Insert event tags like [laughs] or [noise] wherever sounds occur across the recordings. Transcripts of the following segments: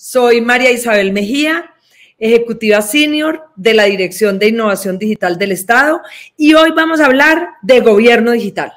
Soy María Isabel Mejía, ejecutiva senior de la Dirección de Innovación Digital del Estado y hoy vamos a hablar de gobierno digital.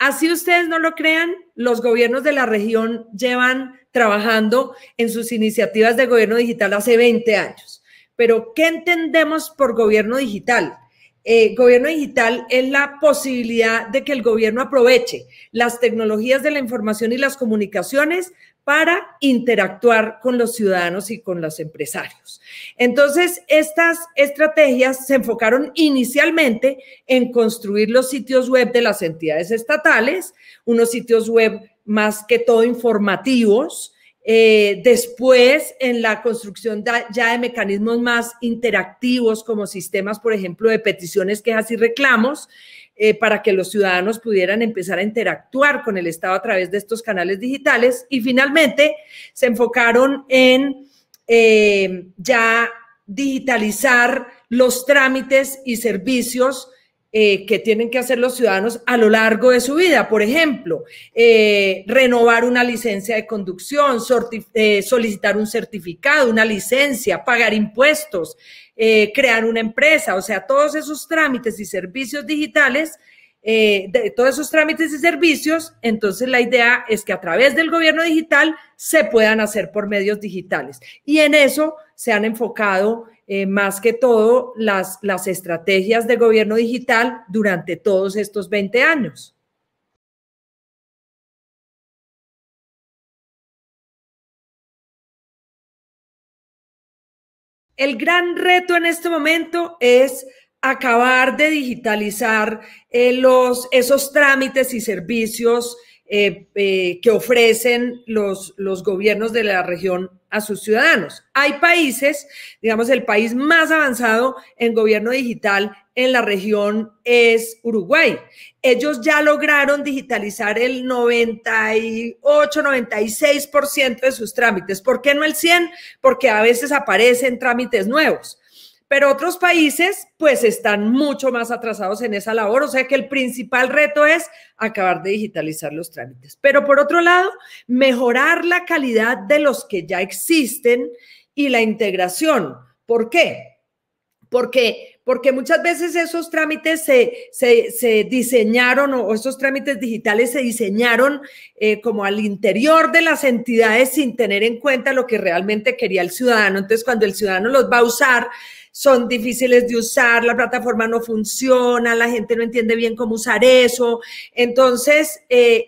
Así ustedes no lo crean, los gobiernos de la región llevan trabajando en sus iniciativas de gobierno digital hace 20 años. Pero, ¿qué entendemos por gobierno digital? Eh, gobierno digital es la posibilidad de que el gobierno aproveche las tecnologías de la información y las comunicaciones para interactuar con los ciudadanos y con los empresarios. Entonces, estas estrategias se enfocaron inicialmente en construir los sitios web de las entidades estatales, unos sitios web más que todo informativos, eh, después, en la construcción ya de mecanismos más interactivos, como sistemas, por ejemplo, de peticiones, quejas y reclamos, eh, para que los ciudadanos pudieran empezar a interactuar con el Estado a través de estos canales digitales. Y finalmente, se enfocaron en eh, ya digitalizar los trámites y servicios eh, que tienen que hacer los ciudadanos a lo largo de su vida. Por ejemplo, eh, renovar una licencia de conducción, eh, solicitar un certificado, una licencia, pagar impuestos, crear una empresa, o sea, todos esos trámites y servicios digitales. de todos esos trámites y servicios, entonces la idea es que a través del gobierno digital se puedan hacer por medios digitales. Y en eso se han enfocado eh, más que todo las, estrategias de gobierno digital durante todos estos 20 años. El gran reto en este momento es acabar de digitalizar eh, los, esos trámites y servicios eh, eh, que ofrecen los, los gobiernos de la región a sus ciudadanos. Hay países, digamos, el país más avanzado en gobierno digital en la región es Uruguay. Ellos ya lograron digitalizar el 98, 96% de sus trámites. ¿Por qué no el 100? Porque a veces aparecen trámites nuevos pero otros países pues están mucho más atrasados en esa labor, o sea que el principal reto es acabar de digitalizar los trámites. Pero por otro lado, mejorar la calidad de los que ya existen y la integración. ¿Por qué? Porque porque muchas veces esos trámites se, se, diseñaron o esos trámites digitales se diseñaron eh, como al interior de las entidades sin tener en cuenta lo que realmente quería el ciudadano. Entonces, cuando el ciudadano los va a usar, son difíciles de usar, la plataforma no funciona, la gente no entiende bien cómo usar eso. Entonces, eh,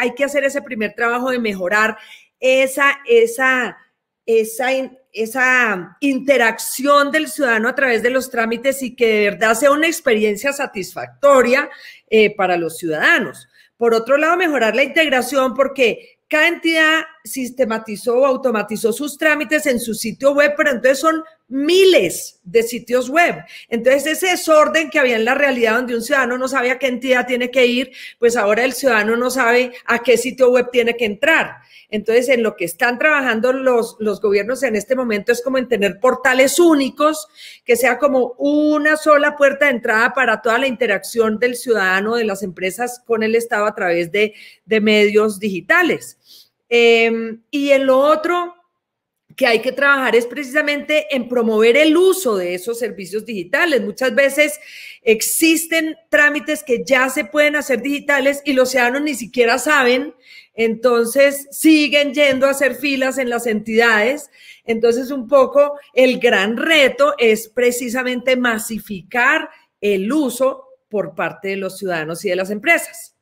hay que hacer ese primer trabajo de mejorar esa, esa, esa, esa interacción del ciudadano a través de los trámites y que de verdad sea una experiencia satisfactoria eh, para los ciudadanos. Por otro lado, mejorar la integración porque cada entidad sistematizó o automatizó sus trámites en su sitio web, pero entonces son miles de sitios web. Entonces ese desorden que había en la realidad donde un ciudadano no sabía a qué entidad tiene que ir, pues ahora el ciudadano no sabe a qué sitio web tiene que entrar. Entonces en lo que están trabajando los, los gobiernos en este momento es como en tener portales únicos, que sea como una sola puerta de entrada para toda la interacción del ciudadano, de las empresas con el Estado a través de, de medios digitales. Em, y el otro que hay que trabajar es precisamente en promover el uso de esos servicios digitales. Muchas veces existen trámites que ya se pueden hacer digitales y los ciudadanos ni siquiera saben, entonces siguen yendo a hacer filas en las entidades. Entonces un poco el gran reto es precisamente masificar el uso por parte de los ciudadanos y de las empresas.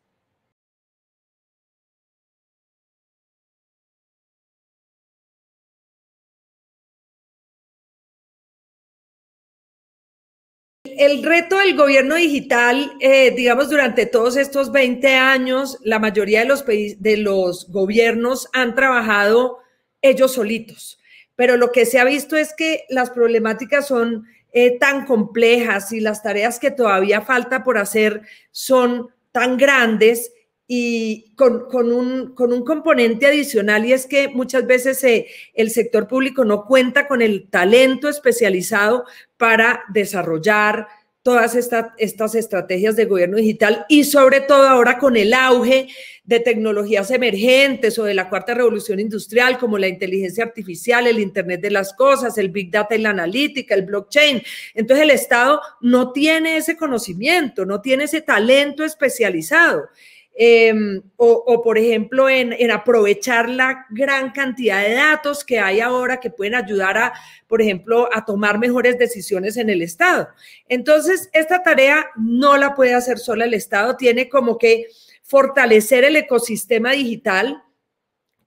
el, reto del gobierno digital, eh, digamos, durante todos estos 20 años, la mayoría de los, de los gobiernos han trabajado ellos solitos, pero lo que se ha visto es que las problemáticas son eh, tan complejas y las tareas que todavía falta por hacer son tan grandes y con, con, un, con, un, componente adicional y es que muchas veces eh, el sector público no cuenta con el talento especializado para desarrollar todas estas estas estrategias de gobierno digital y sobre todo ahora con el auge de tecnologías emergentes o de la cuarta revolución industrial como la inteligencia artificial, el Internet de las Cosas, el Big Data y la analítica, el blockchain. Entonces el Estado no tiene ese conocimiento, no tiene ese talento especializado. Em, o, por ejemplo, en, en, aprovechar la gran cantidad de datos que hay ahora que pueden ayudar a, por ejemplo, a tomar mejores decisiones en el Estado. Entonces, esta tarea no la puede hacer sola el Estado, tiene como que fortalecer el ecosistema digital,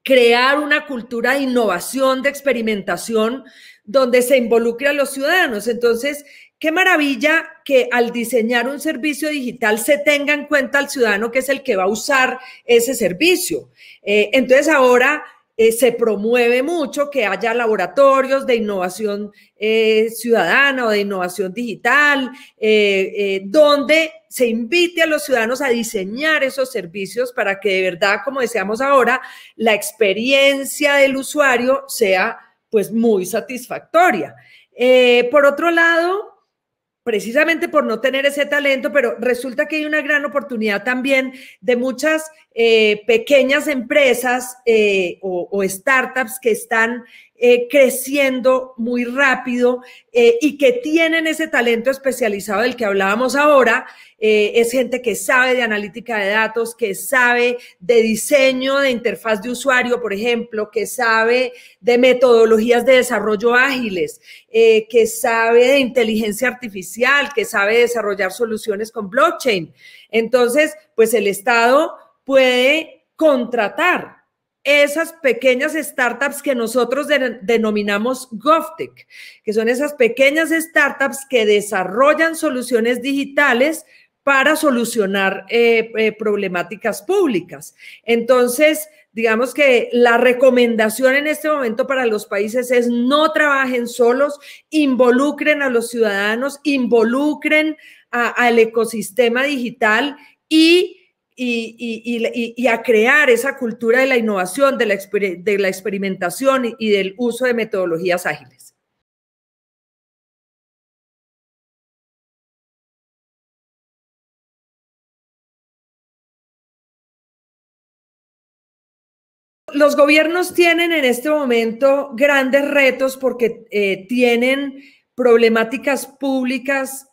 crear una cultura de innovación, de experimentación, donde se involucre a los ciudadanos. Entonces, Qué maravilla que al diseñar un servicio digital se tenga en cuenta al ciudadano que es el que va a usar ese servicio. Eh, entonces ahora eh, se promueve mucho que haya laboratorios de innovación eh, ciudadana o de innovación digital, donde se invite a los ciudadanos a diseñar esos servicios para que de verdad, como deseamos ahora, la experiencia del usuario sea pues muy satisfactoria. por otro lado, precisamente por no tener ese talento, pero resulta que hay una gran oportunidad también de muchas eh, pequeñas empresas eh, o, startups que están eh, creciendo muy rápido eh, y que tienen ese talento especializado del que hablábamos ahora. Eh, es gente que sabe de analítica de datos, que sabe de diseño de interfaz de usuario, por ejemplo, que sabe de metodologías de desarrollo ágiles, que sabe de inteligencia artificial, que sabe desarrollar soluciones con blockchain. Entonces, pues el Estado puede contratar esas pequeñas startups que nosotros denominamos GovTech, que son esas pequeñas startups que desarrollan soluciones digitales para solucionar eh, eh, problemáticas públicas. Entonces, digamos que la recomendación en este momento para los países es no trabajen solos, involucren a los ciudadanos, involucren al ecosistema digital y y, a crear esa cultura de la innovación, de la, experimentación y del uso de metodologías ágiles. Los gobiernos tienen en este momento grandes retos porque eh, tienen problemáticas públicas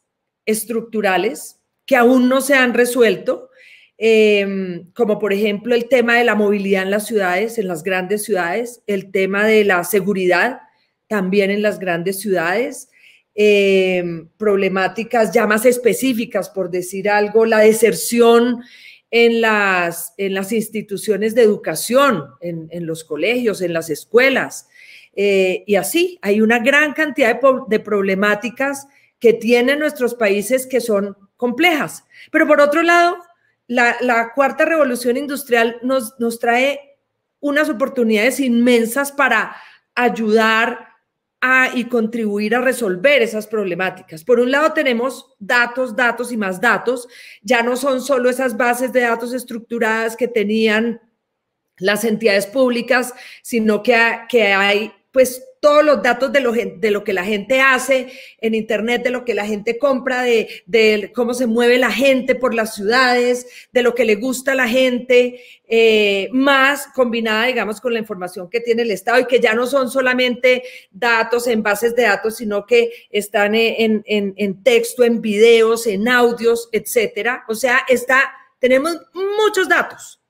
estructurales que aún no se han resuelto Em, como por ejemplo el tema de la movilidad en las ciudades, en las grandes ciudades, el tema de la seguridad también en las grandes ciudades, em, problemáticas ya más específicas, por decir algo, la deserción en las, en las instituciones de educación, en, los colegios, en las escuelas. Eh, y así, hay una gran cantidad de problemáticas que tienen nuestros países que son complejas. Pero por otro lado, la, cuarta revolución industrial nos, nos trae unas oportunidades inmensas para ayudar y contribuir a resolver esas problemáticas. Por un lado tenemos datos, datos y más datos. Ya no son solo esas bases de datos estructuradas que tenían las entidades públicas, sino que, que hay pues todos los datos de lo, que la gente hace en Internet, de lo que la gente compra, de, cómo se mueve la gente por las ciudades, de lo que le gusta a la gente, eh, más combinada, digamos, con la información que tiene el Estado y que ya no son solamente datos en bases de datos, sino que están en, texto, en videos, en audios, etcétera. O sea, está, tenemos muchos datos.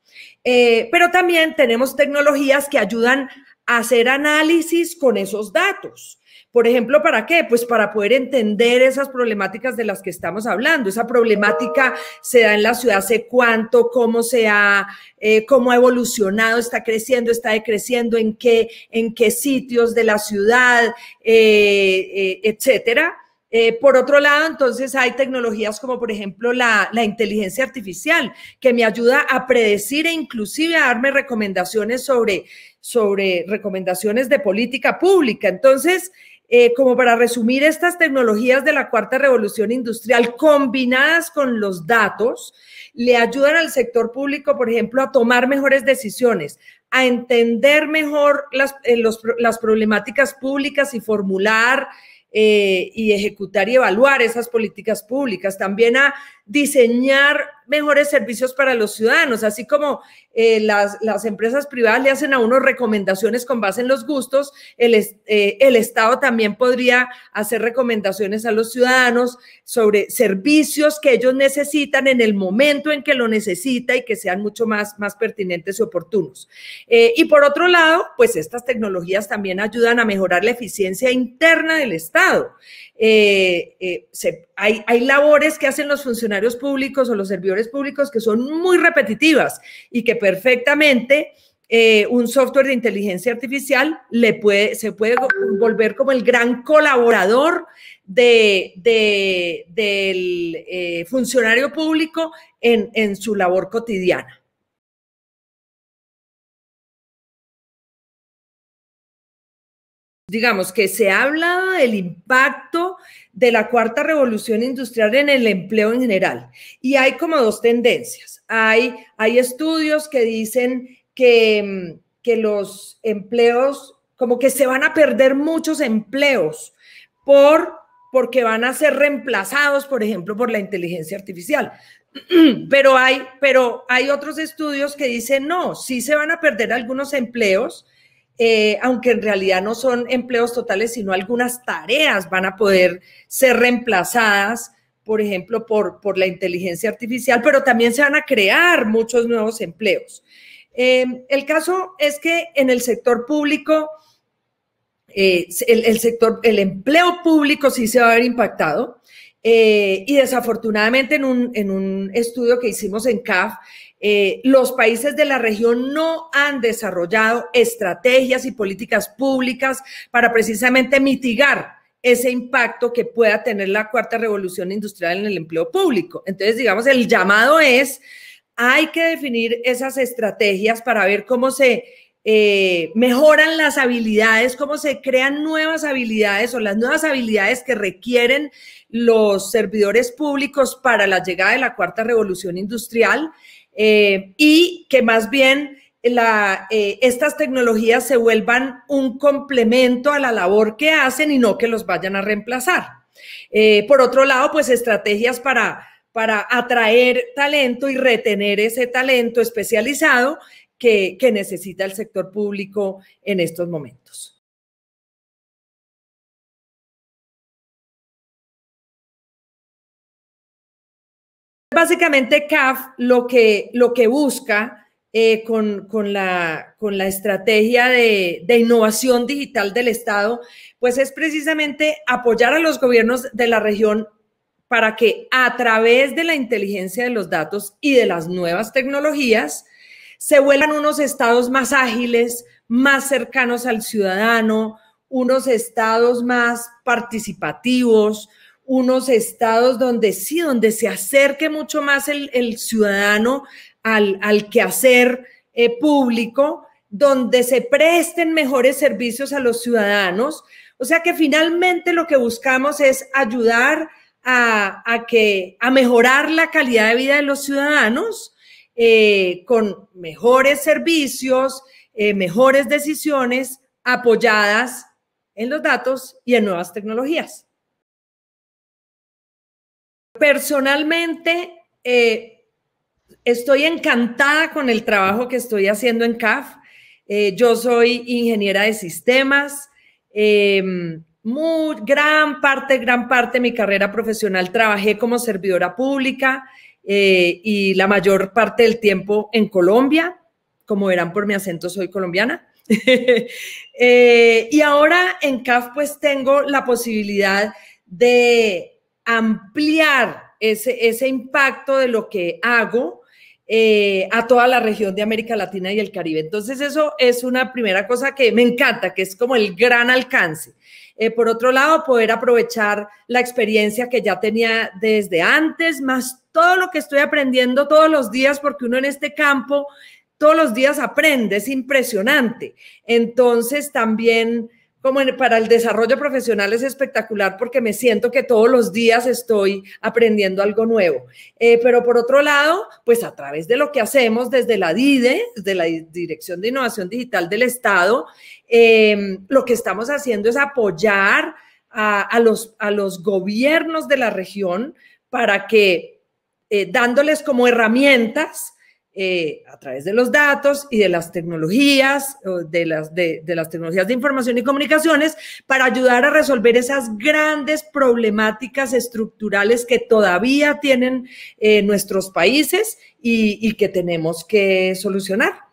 Eh, pero también tenemos tecnologías que ayudan hacer análisis con esos datos. Por ejemplo, ¿para qué? Pues para poder entender esas problemáticas de las que estamos hablando. Esa problemática se da en la ciudad sé cuánto, cómo se ha, eh, cómo ha evolucionado, está creciendo, está decreciendo, en qué, en qué sitios de la ciudad, eh, eh, etcétera. Eh, por otro lado, entonces hay tecnologías como por ejemplo la, inteligencia artificial, que me ayuda a predecir e inclusive a darme recomendaciones sobre, sobre recomendaciones de política pública. Entonces, eh, como para resumir, estas tecnologías de la cuarta revolución industrial combinadas con los datos le ayudan al sector público, por ejemplo, a tomar mejores decisiones, a entender mejor las, eh, las problemáticas públicas y formular eh, y ejecutar y evaluar esas políticas públicas, también a diseñar mejores servicios para los ciudadanos, así como eh, las, empresas privadas le hacen a uno recomendaciones con base en los gustos, el, eh, el Estado también podría hacer recomendaciones a los ciudadanos sobre servicios que ellos necesitan en el momento en que lo necesita y que sean mucho más, más pertinentes y oportunos. Eh, y por otro lado, pues estas tecnologías también ayudan a mejorar la eficiencia interna del Estado. Eh, eh, hay, labores que hacen los funcionarios públicos o los servidores públicos que son muy repetitivas y que perfectamente eh, un software de inteligencia artificial le puede, se puede volver como el gran colaborador del funcionario público en su labor cotidiana. digamos que se habla del impacto de la cuarta revolución industrial en el empleo en general. Y hay como dos tendencias. Hay, estudios que dicen mm, que, los empleos, como que se van a perder muchos empleos porque van a ser reemplazados, por ejemplo, por la inteligencia artificial. [clears throat] Pero hay, pero hay otros estudios que dicen, no, sí se van a perder algunos empleos, eh, aunque en realidad no son empleos totales, sino algunas tareas van a poder ser reemplazadas, por ejemplo, por, por la inteligencia artificial, pero también se van a crear muchos nuevos empleos. Em, el caso es que en el sector público, eh, el, sector, el empleo público sí se va a ver impactado. Eh, y desafortunadamente en un, en un estudio que hicimos en CAF, eh, los países de la región no han desarrollado estrategias y políticas públicas para precisamente mitigar ese impacto que pueda tener la cuarta revolución industrial en el empleo público. Entonces, digamos, el llamado es, hay que definir esas estrategias para ver cómo se eh, mejoran las habilidades, cómo se crean nuevas habilidades o las nuevas habilidades que requieren los servidores públicos para la llegada de la cuarta revolución industrial eh, y que más bien eh, estas tecnologías se vuelvan un complemento a la labor que hacen y no que los vayan a reemplazar. Eh, por otro lado, pues estrategias para, atraer talento y retener ese talento especializado que necesita el sector público en estos momentos. Básicamente, CAF lo que, lo que busca eh, con, con, la, estrategia de, de, innovación digital del Estado, pues es precisamente apoyar a los gobiernos de la región para que a través de la inteligencia de los datos y de las nuevas tecnologías se vuelvan unos estados más ágiles, más cercanos al ciudadano, unos estados más participativos, unos estados donde sí, donde se acerque mucho más el, ciudadano al, quehacer eh, público, donde se presten mejores servicios a los ciudadanos. O sea que finalmente lo que buscamos es ayudar a, que, a mejorar la calidad de vida de los ciudadanos eh, con mejores servicios, eh, mejores decisiones apoyadas en los datos y en nuevas tecnologías. Personalmente, eh, estoy encantada con el trabajo que estoy haciendo en CAF. Eh, yo soy ingeniera de sistemas. Em, muy, gran parte, gran parte de mi carrera profesional trabajé como servidora pública eh, y la mayor parte del tiempo en Colombia. Como verán por mi acento, soy colombiana. [laughs] y ahora en CAF pues tengo la posibilidad de ampliar ese, ese impacto de lo que hago eh, a toda la región de América Latina y el Caribe. Entonces eso es una primera cosa que me encanta, que es como el gran alcance. Eh, por otro lado, poder aprovechar la experiencia que ya tenía desde antes, más todo lo que estoy aprendiendo todos los días, porque uno en este campo todos los días aprende, es impresionante. Entonces también como para el desarrollo profesional es espectacular porque me siento que todos los días estoy aprendiendo algo nuevo. Eh, pero por otro lado, pues a través de lo que hacemos desde la DIDE, desde la Dirección de Innovación Digital del Estado, em, lo que estamos haciendo es apoyar a, los, a los gobiernos de la región para que, eh, dándoles como herramientas, eh, a través de los datos y de las tecnologías, de las, de, las tecnologías de información y comunicaciones, para ayudar a resolver esas grandes problemáticas estructurales que todavía tienen eh, nuestros países y que tenemos que solucionar.